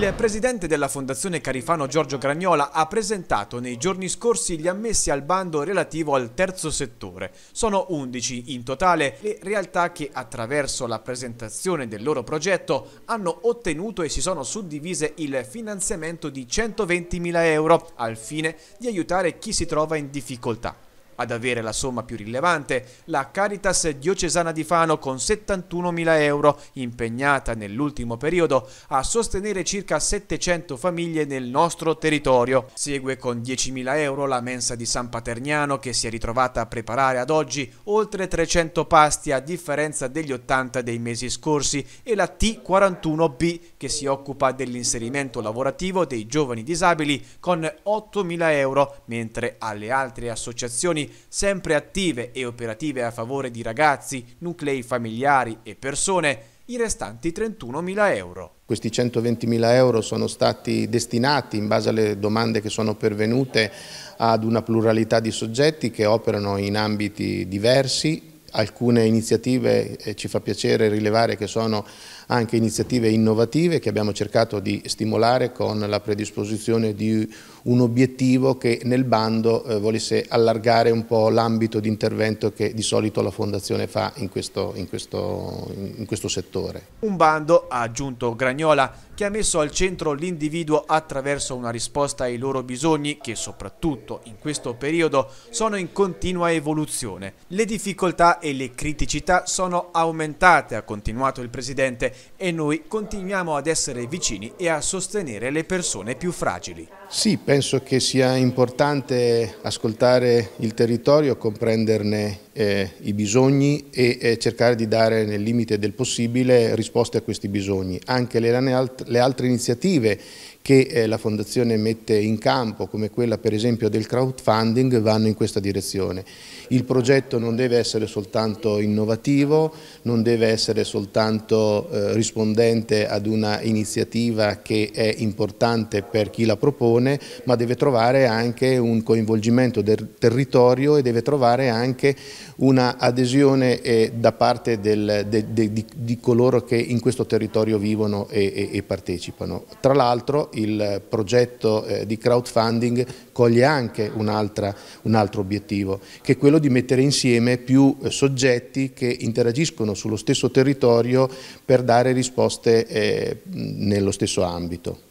Il presidente della Fondazione Carifano Giorgio Gragnola ha presentato nei giorni scorsi gli ammessi al bando relativo al terzo settore. Sono 11 in totale le realtà che attraverso la presentazione del loro progetto hanno ottenuto e si sono suddivise il finanziamento di 120.000 euro al fine di aiutare chi si trova in difficoltà. Ad avere la somma più rilevante, la Caritas diocesana di Fano con 71.000 euro, impegnata nell'ultimo periodo a sostenere circa 700 famiglie nel nostro territorio. Segue con 10.000 euro la mensa di San Paterniano che si è ritrovata a preparare ad oggi oltre 300 pasti a differenza degli 80 dei mesi scorsi e la T41B che si occupa dell'inserimento lavorativo dei giovani disabili con 8.000 euro, mentre alle altre associazioni sempre attive e operative a favore di ragazzi, nuclei familiari e persone, i restanti 31.000 euro. Questi 120.000 euro sono stati destinati, in base alle domande che sono pervenute, ad una pluralità di soggetti che operano in ambiti diversi alcune iniziative eh, ci fa piacere rilevare che sono anche iniziative innovative che abbiamo cercato di stimolare con la predisposizione di un obiettivo che nel bando eh, volesse allargare un po' l'ambito di intervento che di solito la Fondazione fa in questo, in, questo, in questo settore. Un bando, ha aggiunto Gragnola, che ha messo al centro l'individuo attraverso una risposta ai loro bisogni che soprattutto in questo periodo sono in continua evoluzione. Le difficoltà e le criticità sono aumentate, ha continuato il Presidente, e noi continuiamo ad essere vicini e a sostenere le persone più fragili. Sì, penso che sia importante ascoltare il territorio, comprenderne eh, i bisogni e eh, cercare di dare nel limite del possibile risposte a questi bisogni. Anche le, le altre iniziative che eh, la Fondazione mette in campo, come quella per esempio del crowdfunding, vanno in questa direzione. Il progetto non deve essere soltanto innovativo, non deve essere soltanto eh, rispondente ad una iniziativa che è importante per chi la propone, regione, ma deve trovare anche un coinvolgimento del territorio e deve trovare anche un'adesione eh, da parte del, de, de, di, di, coloro che in questo territorio vivono e, e, e partecipano. Tra l'altro il progetto eh, di crowdfunding coglie anche un, un altro obiettivo, che è quello di mettere insieme più eh, soggetti che interagiscono sullo stesso territorio per dare risposte eh, nello stesso ambito.